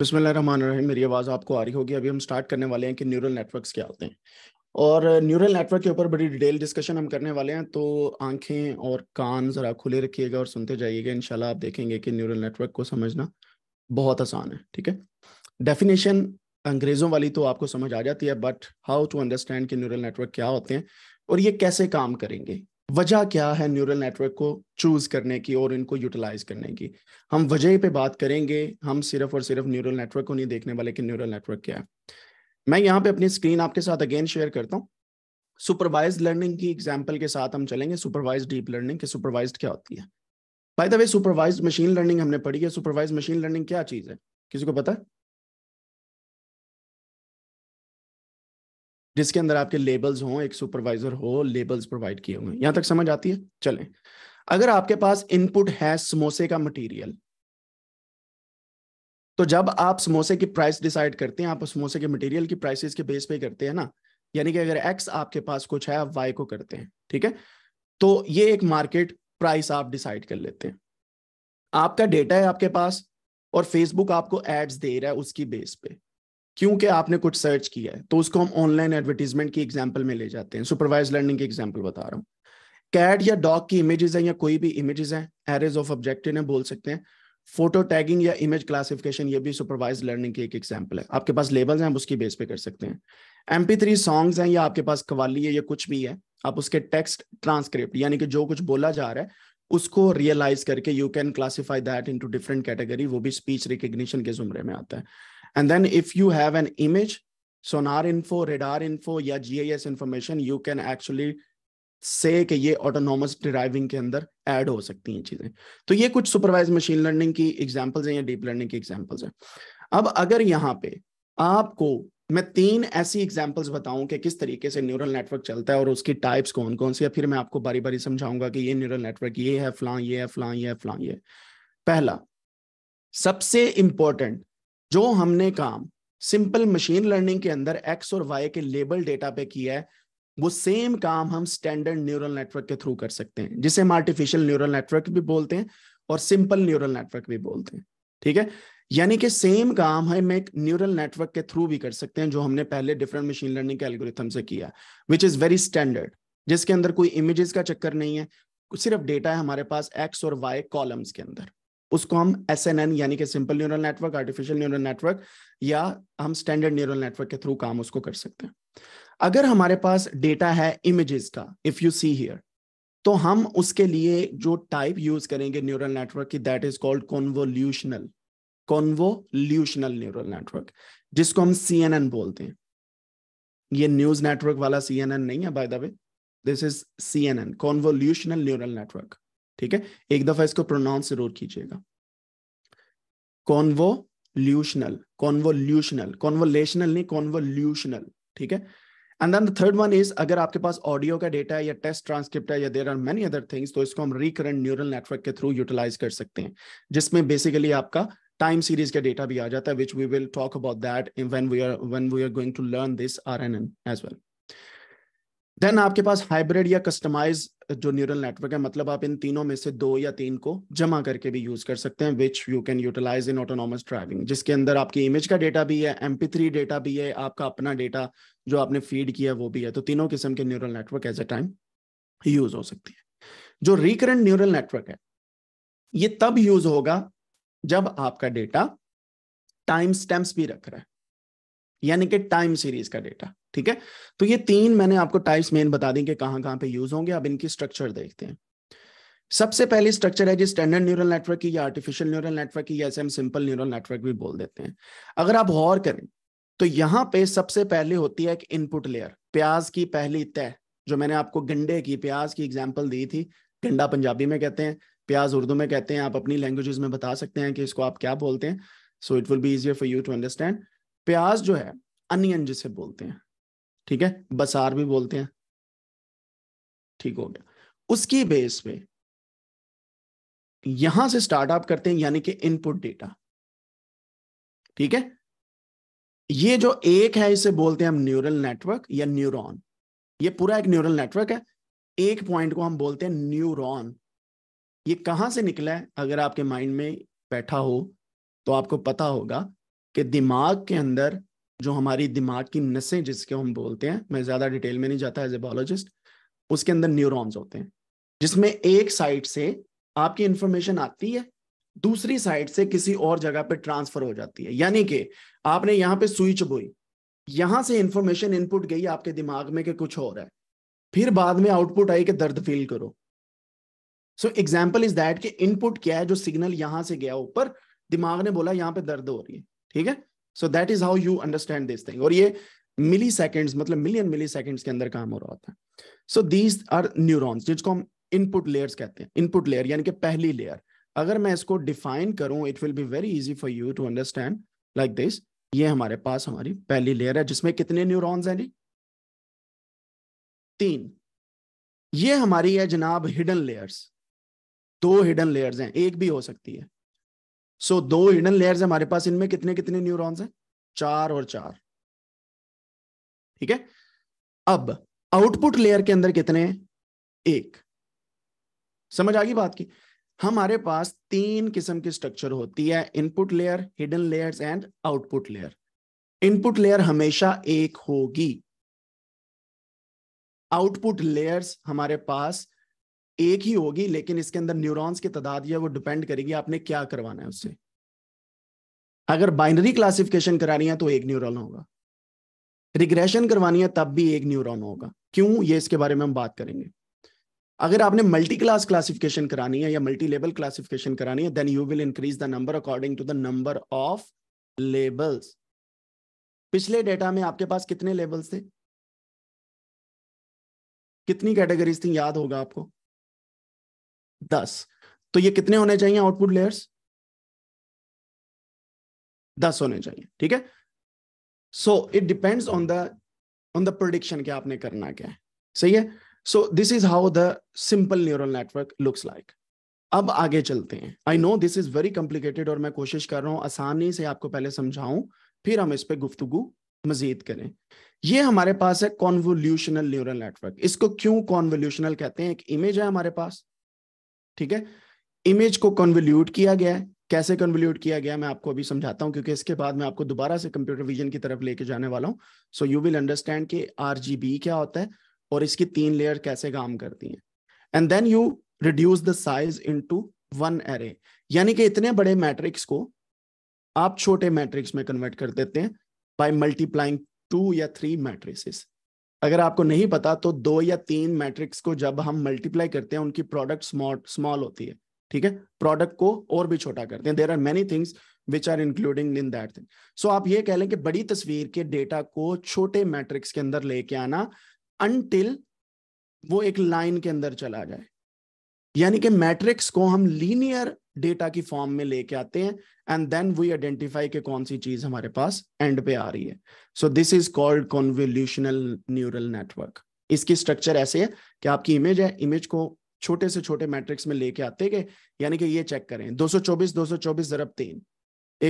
बिसमीम मेरी आवाज़ आपको आ रही होगी अभी हम स्टार्ट करने वाले हैं कि न्यूरल नेटवर्क्स क्या होते हैं और न्यूरल uh, नेटवर्क के ऊपर बड़ी डिटेल डिस्कशन हम करने वाले हैं तो आंखें और कान ज़रा खुले रखिएगा और सुनते जाइएगा इनशाला आप देखेंगे कि न्यूरल नेटवर्क को समझना बहुत आसान है ठीक है डेफिनेशन अंग्रेज़ों वाली तो आपको समझ आ जाती है बट हाउ टू अंडरस्टैंड कि न्यूरल नेटवर्क क्या होते हैं और ये कैसे काम करेंगे वजह क्या है न्यूरल नेटवर्क को चूज करने की और इनको यूटिलाइज करने की हम वजह पे बात करेंगे हम सिर्फ और सिर्फ न्यूरल नेटवर्क को नहीं देखने वाले कि न्यूरल नेटवर्क क्या है मैं यहाँ पे अपनी स्क्रीन आपके साथ अगेन शेयर करता हूँ सुपरवाइज लर्निंग की एग्जाम्पल के साथ हम चलेंगे सुपरवाइज डीप लर्निंग के सुपरवाइज क्या होती है by the way supervise machine learning हमने पढ़ी है सुपरवाइज मशीन लर्निंग क्या चीज है किसी को पता है जिसके अंदर आपके लेबल्स हों एक सुपरवाइजर हो लेबल्स प्रोवाइड किए हुए यहां तक समझ आती है चलें अगर आपके पास इनपुट है समोसे का मटेरियल तो जब आप समोसे की प्राइस डिसाइड करते हैं आप समोसे के मटेरियल की प्राइसेस के बेस पे करते हैं ना यानी कि अगर एक्स आपके पास कुछ है आप वाई को करते हैं ठीक है तो ये एक मार्केट प्राइस आप डिसाइड कर लेते हैं आपका डेटा है आपके पास और फेसबुक आपको एड्स दे रहा है उसकी बेस पे क्योंकि आपने कुछ सर्च किया है तो उसको हम ऑनलाइन एडवर्टीजमेंट की एग्जाम्पल में ले जाते हैं सुपरवाइज लर्निंग की एग्जाम्पल बता रहा हूँ कैट या डॉग की इमेजेस हैं या कोई भी इमेजेस हैं एरेज ऑफ ऑब्जेक्टिव है बोल सकते हैं फोटो टैगिंग या इमेज क्लासिफिकेशन ये भी सुपरवाइज लर्निंग की एक एग्जाम्पल है आपके पास लेबल्स हैं आप उसकी बेस पे कर सकते हैं एम पी थ्री सॉन्ग्स हैं या आपके पास कवाली है या कुछ भी है आप उसके टेक्स्ट ट्रांसक्रिप्ट यानी कि जो कुछ बोला जा रहा है उसको रियलाइज करके you can classify that into different category वो भी स्पीच रिकग्निशन के जुमरे में आता है And then if you have an image, sonar info, radar info या GIS information, you can actually say कि ये ऑटोनॉमस ड्राइविंग के अंदर ऐड हो सकती हैं चीजें तो ये कुछ सुपरवाइज मशीन लर्निंग की एग्जांपल्स हैं या डीप लर्निंग की एग्जांपल्स हैं अब अगर यहाँ पे आपको मैं तीन ऐसी एग्जांपल्स बताऊं कि किस तरीके से न्यूरल नेटवर्क चलता है और उसकी टाइप्स कौन कौन सी है फिर मैं आपको बारी बारी समझाऊंगा कि ये न्यूरल नेटवर्क ये है फ्लां ये है फ्लां ये है फ्लां ये पहला सबसे इंपॉर्टेंट जो हमने काम सिंपल मशीन लर्निंग के अंदर एक्स और वाई के लेबल डेटा पे किया है वो सेम काम हम स्टैंडर्ड न्यूरल नेटवर्क के थ्रू कर सकते हैं जिसे हम आर्टिफिशियल न्यूरल नेटवर्क भी बोलते हैं और सिंपल न्यूरल नेटवर्क भी बोलते हैं ठीक है यानी कि सेम काम हम एक न्यूरल नेटवर्क के थ्रू भी कर सकते हैं जो हमने पहले डिफरेंट मशीन लर्निंग के एल्गोरिथम से किया विच इज वेरी स्टैंडर्ड जिसके अंदर कोई इमेजेस का चक्कर नहीं है सिर्फ डेटा है हमारे पास एक्स और वाई कॉलम्स के अंदर उसको हम एस एन एन यानी कि simple neural network artificial neural network या हम स्टैंडर्ड न्यूरल नेटवर्क के थ्रू काम उसको कर सकते हैं अगर हमारे पास डेटा है इमेजेस का इफ यू सी हियर तो हम उसके लिए जो टाइप यूज करेंगे न्यूरल नेटवर्क की that is called convolutional convolutional neural network जिसको हम सी एन एन बोलते हैं ये न्यूज नेटवर्क वाला सी एन एन नहीं है by the way this is C N N convolutional neural network ठीक है एक दफा इसको प्रोनाउंस जरूर कीजिएगा कॉन्वोल्यूशनल कॉन्वोल्यूशनल कॉन्वोलेशनल नहीं कॉन्वोल्यूशनल ठीक है and then the third one is अगर आपके पास ऑडियो का डेटा है या टेस्ट ट्रांसक्रिप्ट है या there are many other things तो इसको हम रिकरेंट न्यूरल नेटवर्क के थ्रू यूटिलाइज कर सकते हैं जिसमें बेसिकली आपका टाइम सीरीज का डेटा भी आ जाता है which we will talk about that when we are when we are going to learn this R N N as well then आपके पास हाइब्रिड या कस्टमाइज uh, जो न्यूरल नेटवर्क है मतलब आप इन तीनों में से दो या तीन को जमा करके भी यूज कर सकते हैं which you can utilise in autonomous driving जिसके अंदर आपकी इमेज का डेटा भी है एम डेटा भी है आपका अपना डेटा जो आपने फीड किया वो भी है तो तीनों किस्म के neural network as a time use हो सकती है जो रिकरेंट न्यूरल नेटवर्क है ये तब यूज होगा जब आपका डेटा टाइम स्टैम्प्स भी रख रहा है यानी कि टाइम सीरीज का डेटा ठीक है तो ये तीन मैंने आपको टाइप्स मेन बता दी कि कहाँ कहाँ पे यूज होंगे अब इनकी स्ट्रक्चर देखते हैं सबसे पहली स्ट्रक्चर है जी स्टैंडर्ड न्यूरल नेटवर्क की या आर्टिफिशियल न्यूरल नेटवर्क की या ऐसे हम सिंपल न्यूरल नेटवर्क भी बोल देते हैं अगर आप गौर करें तो यहाँ पे सबसे पहले होती है एक इनपुट लेयर प्याज की पहली तय जो मैंने आपको गंडे की प्याज की एग्जाम्पल दी थी गंडा पंजाबी में कहते हैं प्याज उर्दू में कहते हैं आप अपनी लैंग्वेजेस में बता सकते हैं कि इसको आप क्या बोलते हैं so it will be easier for you to understand प्याज जो है अनियन जिसे बोलते हैं ठीक है बसार भी बोलते हैं ठीक हो गया उसकी बेस पे यहां से स्टार्ट आप करते हैं यानी कि इनपुट डेटा ठीक है ये जो एक है इसे बोलते हैं हम न्यूरल नेटवर्क या न्यूरॉन ये पूरा एक न्यूरल नेटवर्क है एक पॉइंट को हम बोलते हैं न्यूरॉन ये कहां से निकला है अगर आपके माइंड में बैठा हो तो आपको पता होगा कि दिमाग के अंदर जो हमारी दिमाग की नसें जिसके हम बोलते हैं मैं ज़्यादा डिटेल में नहीं जाता एज ए बायोलॉजिस्ट उसके अंदर न्यूरॉन्स होते हैं जिसमें एक साइड से आपकी इंफॉर्मेशन आती है दूसरी साइड से किसी और जगह पे ट्रांसफर हो जाती है यानी कि आपने यहाँ पे स्विच चुबोई यहां से इंफॉर्मेशन इनपुट गई आपके दिमाग में कि कुछ हो रहा है फिर बाद में आउटपुट आई कि दर्द फील करो सो एग्जाम्पल इज दैट कि इनपुट क्या है जो सिग्नल यहाँ से गया ऊपर दिमाग ने बोला यहाँ पे दर्द हो रही है ठीक है so that is how you understand this thing और ये मिली सेकेंड्स मतलब मिलियन मिली सेकेंड्स के अंदर काम हो रहा होता है सो दीज आर न्यूरो जिसको हम इनपुट लेयर्स कहते हैं इनपुट लेयर यानी कि पहली लेयर अगर मैं इसको डिफाइन करूं it will be very easy for you to understand like this ये हमारे पास हमारी पहली लेयर है जिसमें कितने न्यूरॉन्स हैं जी तीन ये हमारी है जनाब हिडन लेयर्स दो हिडन लेयर्स हैं एक भी हो सकती है सो so, दो हिडन hmm. लेयर्स हमारे पास इनमें कितने कितने न्यूरॉन्स हैं चार और चार ठीक है अब आउटपुट लेयर के अंदर कितने हैं एक समझ आ गई बात की हमारे पास तीन किस्म की स्ट्रक्चर होती है input layer hidden layers and output layer input layer हमेशा एक होगी आउटपुट लेयर्स हमारे पास एक ही होगी लेकिन इसके अंदर न्यूरॉन्स की तादाद जो है वो डिपेंड करेगी आपने क्या करवाना है उससे अगर बाइनरी क्लासिफिकेशन करानी है तो एक न्यूरॉन होगा रिग्रेशन करवानी है तब भी एक न्यूरॉन होगा क्यों ये इसके बारे में हम बात करेंगे अगर आपने मल्टी क्लास क्लासिफिकेशन करानी है या मल्टी लेवल क्लासिफिकेशन करानी है then you will increase the number according to the number of labels पिछले डेटा में आपके पास कितने लेबल्स थे कितनी कैटेगरीज थी याद होगा आपको दस तो ये कितने होने चाहिए आउटपुट लेयर्स दस होने चाहिए ठीक है so it depends on the on the prediction क्या आपने करना क्या है सही है so this is how the simple neural network looks like अब आगे चलते हैं I know this is very complicated और मैं कोशिश कर रहा हूं आसानी से आपको पहले समझाऊं फिर हम इस पर गुफ्तगु मजीद करें ये हमारे पास है कॉन्वोल्यूशनल न्यूरल नेटवर्क इसको क्यों कॉन्वोल्यूशनल कहते हैं एक इमेज है हमारे पास ठीक है इमेज को कन्वल्यूट किया गया है कैसे कन्वल्यूट किया गया मैं आपको अभी समझाता हूँ क्योंकि इसके बाद मैं आपको दोबारा से कंप्यूटर विजन की तरफ लेके जाने वाला हूँ सो यू विल अंडरस्टैंड कि आर क्या होता है और इसकी तीन लेयर कैसे काम करती हैं and then you reduce the size into one array यानी कि इतने बड़े मैट्रिक्स को आप छोटे मैट्रिक्स में कन्वर्ट कर देते हैं बाय मल्टीप्लाइंग टू या थ्री मैट्रिसेस अगर आपको नहीं पता तो दो या तीन मैट्रिक्स को जब हम मल्टीप्लाई करते हैं उनकी प्रोडक्ट स्मॉल होती है ठीक है प्रोडक्ट को और भी छोटा करते हैं there are many things which are including in that thing so आप ये कह लें कि बड़ी तस्वीर के डेटा को छोटे मैट्रिक्स के अंदर लेके आना अनटिल वो एक लाइन के अंदर चला जाए यानी कि मैट्रिक्स को हम लीनियर डेटा की फॉर्म में लेके आते हैं एंड देन वी आइडेंटिफाई के कौन सी चीज हमारे पास एंड पे आ रही है so this is called convolutional neural network इसकी स्ट्रक्चर ऐसे है कि आपकी इमेज है इमेज को छोटे से छोटे मैट्रिक्स में लेके आते गए यानी कि ये चेक करें 224 224 जरब तीन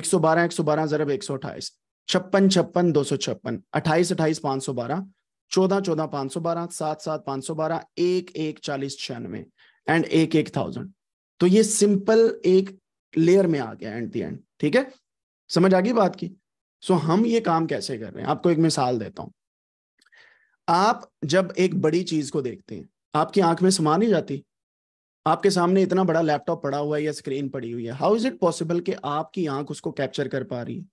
112 112 जरब एक सौ अठाईस छप्पन छप्पन दो सौ छप्पन अट्ठाईस अट्ठाईस पांच सौ बारह चौदह चौदह पांच सौ बारह सात सात पांच सौ बारह एक एक चालीस छियानवे एंड एक एक थाउजेंड तो ये सिंपल एक लेयर में आ गया एंड दी एंड ठीक है समझ आ गई बात की सो so, हम ये काम कैसे कर रहे हैं आपको एक मिसाल देता हूं आप जब एक बड़ी चीज को देखते हैं आपकी आंख में समा नहीं जाती आपके सामने इतना बड़ा लैपटॉप पड़ा हुआ है या स्क्रीन पड़ी हुई है हाउ इज इट पॉसिबल कि आपकी आंख उसको कैप्चर कर पा रही है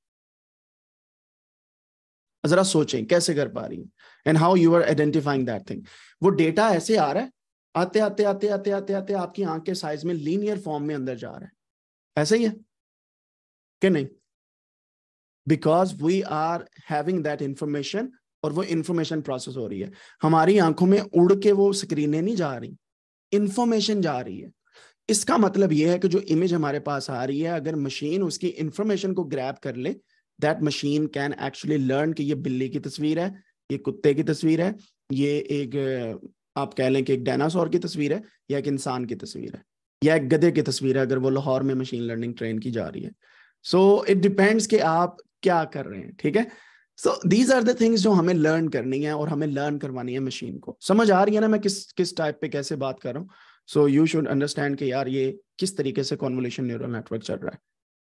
जरा सोचें कैसे कर पा रही है and how you are identifying that thing वो डेटा ऐसे आ रहा है आते आते आते आते आते आते आपकी आंख के साइज में लीनियर फॉर्म में अंदर जा रहा है ऐसा ही है कि नहीं because we are having that information और वो इंफॉर्मेशन प्रोसेस हो रही है हमारी आंखों में उड़ के वो स्क्रीनें नहीं जा रही इंफॉर्मेशन जा रही है इसका मतलब ये है कि जो इमेज हमारे पास आ रही है अगर मशीन उसकी इंफॉर्मेशन को ग्रैप कर ले that machine can actually learn कि ये बिल्ली की तस्वीर है ये कुत्ते की तस्वीर है ये एक आप कह लें कि एक डायनासोर की तस्वीर है या एक इंसान की तस्वीर है या एक गधे की तस्वीर है अगर वो लाहौर में मशीन लर्निंग ट्रेन की जा रही है सो इट डिपेंड्स कि आप क्या कर रहे हैं ठीक है so these are the things जो हमें लर्न करनी है और हमें लर्न करवानी है मशीन को समझ आ रही है ना मैं किस किस टाइप पे कैसे बात कर रहा हूँ सो यू शुड अंडरस्टैंड कि यार ये किस तरीके से कॉन्वोल्यूशन न्यूरल नेटवर्क चल रहा है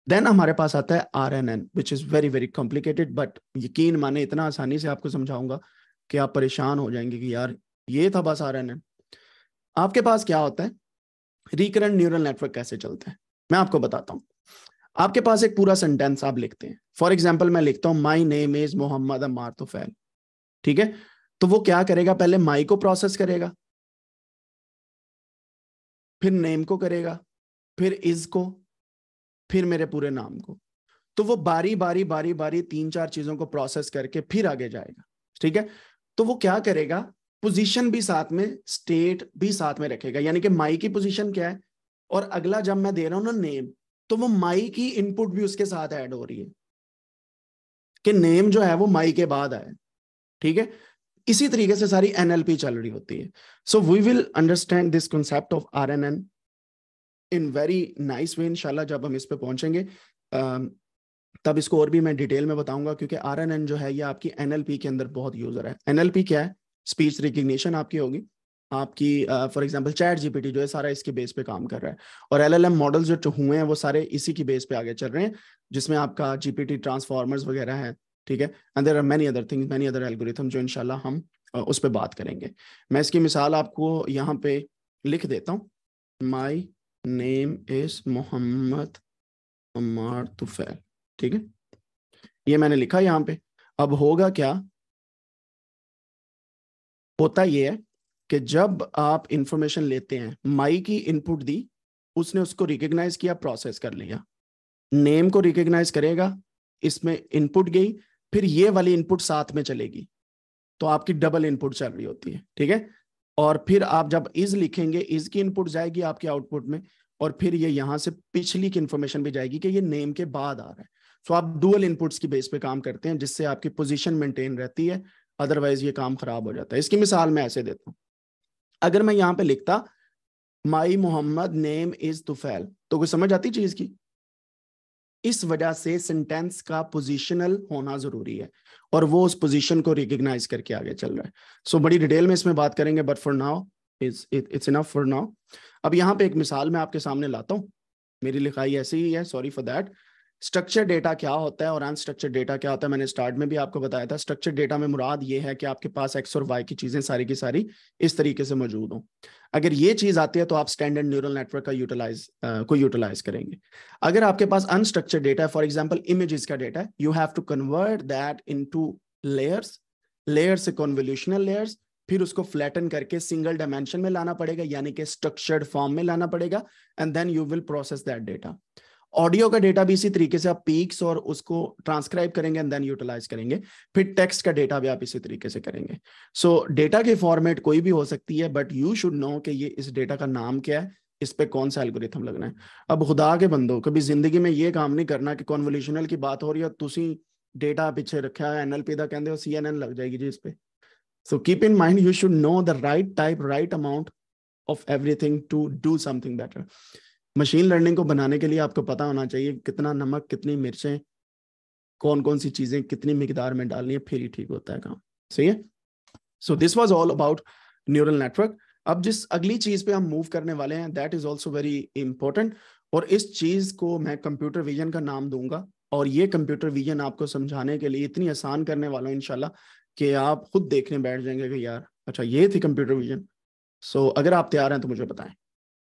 देन हमारे पास आता है R N N which is very very complicated but यकीन माने इतना आसानी से आपको समझाऊंगा कि आप परेशान हो जाएंगे कि यार ये था बस आर एन एन आपके पास क्या होता है रिकरेंट न्यूरल नेटवर्क कैसे चलते हैं मैं आपको बताता हूँ आपके पास एक पूरा सेंटेंस आप लिखते हैं फॉर एग्जाम्पल मैं लिखता हूँ माई नेम इज मोहम्मद अमार तो फैल ठीक है तो वो क्या करेगा पहले माई को प्रोसेस करेगा फिर नेम को करेगा फिर इज को फिर मेरे पूरे नाम को तो वो बारी बारी बारी बारी तीन चार चीजों को प्रोसेस करके फिर आगे जाएगा ठीक है तो वो क्या करेगा पोजीशन भी साथ में स्टेट भी साथ में रखेगा यानी कि माई की पोजीशन क्या है और अगला जब मैं दे रहा हूं ना नेम तो वो माई की इनपुट भी उसके साथ ऐड हो रही है कि नेम जो है वो माई के बाद आए ठीक है इसी तरीके से सारी एनएलपी चल रही होती है so we will understand this concept of R N N in very nice way इनशाला जब हम इस पे पहुंचेंगे तब इसको और भी मैं डिटेल में बताऊंगा क्योंकि आर एन एन जो है ये आपकी एनएलपी के अंदर बहुत यूजर है एनएलपी क्या है स्पीच रिकग्निशन आपकी होगी आपकी फॉर एग्जांपल चैट जीपीटी जो है सारा इसके बेस पे काम कर रहा है और एलएलएम मॉडल जो हुए हैं वो सारे इसी की बेस पे आगे चल रहे हैं जिसमें आपका जीपीटी ट्रांसफॉर्मर्स वगैरह है ठीक है and there are many other things many other algorithm जो इनशाला हम उस पर बात करेंगे मैं इसकी मिसाल आपको यहाँ पे लिख देता हूँ माई नेम इज मोहम्मद ठीक है ये मैंने लिखा यहाँ पे अब होगा क्या होता यह है कि जब आप इंफॉर्मेशन लेते हैं माई की इनपुट दी उसने उसको रिकग्नाइज किया प्रोसेस कर लिया नेम को रिकग्नाइज करेगा इसमें इनपुट गई फिर ये वाली इनपुट साथ में चलेगी तो आपकी डबल इनपुट चल रही होती है ठीक है और फिर आप जब इज लिखेंगे इज की इनपुट जाएगी आपके आउटपुट में और फिर ये यहां से पिछली की इन्फॉर्मेशन भी जाएगी कि ये नेम के बाद आ रहा है सो आप डुअल इनपुट्स की बेस पे काम करते हैं जिससे आपकी पोजीशन मेंटेन रहती है अदरवाइज ये काम खराब हो जाता है इसकी मिसाल मैं ऐसे देता हूँ अगर मैं यहाँ पे लिखता my Mohammad name is Tufail तो कोई समझ आती चीज की इस वजह से सेंटेंस का पोजिशनल होना जरूरी है और वो उस पोजिशन को रिकग्नाइज करके आगे चल रहा है सो so, बड़ी डिटेल में इसमें बात करेंगे but for now is it's enough for now अब यहाँ पे एक मिसाल मैं आपके सामने लाता हूँ मेरी लिखाई ऐसी ही है sorry for that structure data क्या होता है और अनस्ट्रक्चर डेटा क्या होता है मैंने स्टार्ट में भी आपको बताया था स्ट्रक्चर डेटा में मुराद ये है कि आपके पास एक्स और वाई की चीजें सारी की सारी इस तरीके से मौजूद हो अगर ये चीज आती है तो आप स्टैंडर्ड न्यूरल नेटवर्क का यूटिलाइज को यूटिलाइज करेंगे अगर आपके पास अनस्ट्रक्चर डेटा है फॉर एग्जाम्पल इमेजेस का डेटा है you have to convert that into layers layer से कॉन्वोल्यूशनल लेयर्स फिर उसको फ्लैटन करके सिंगल डायमेंशन में लाना पड़ेगा यानी कि स्ट्रक्चर्ड फॉर्म में लाना पड़ेगा and then you will process that data audio का डेटा भी इसी तरीके से आप पीक्स और उसको ट्रांसक्राइब करेंगे एंड देन यूटिलाइज करेंगे फिर टेक्स्ट का डेटा भी आप इसी तरीके से करेंगे सो so, डेटा के फॉर्मेट कोई भी हो सकती है बट यू शुड नो कि ये इस डेटा का नाम क्या है इस पे कौन सा एल्गोरिथम लगना है अब खुदा के बंदो कभी जिंदगी में ये काम नहीं करना कि कॉन्वोल्यूशनल की बात हो रही है तुसी डेटा पीछे रखा है एनएलपी का कहते हो सीएनएन लग जाएगी जी इस पे so keep in mind you should know the right type right amount of everything to do something better machine learning को बनाने के लिए आपको पता होना चाहिए कितना नमक कितनी मिर्चें कौन कौन सी चीजें कितनी मिकदार में डालनी है फिर ही ठीक होता है काम सही है so this was all about neural network अब जिस अगली चीज पे हम मूव करने वाले हैं that is also very important और इस चीज को मैं कंप्यूटर विजन का नाम दूंगा और ये कंप्यूटर विजन आपको समझाने के लिए इतनी आसान करने वाला हूँ इनशाला कि आप खुद देखने बैठ जाएंगे कि यार अच्छा ये थी कंप्यूटर विजन सो so, अगर आप तैयार हैं तो मुझे बताएं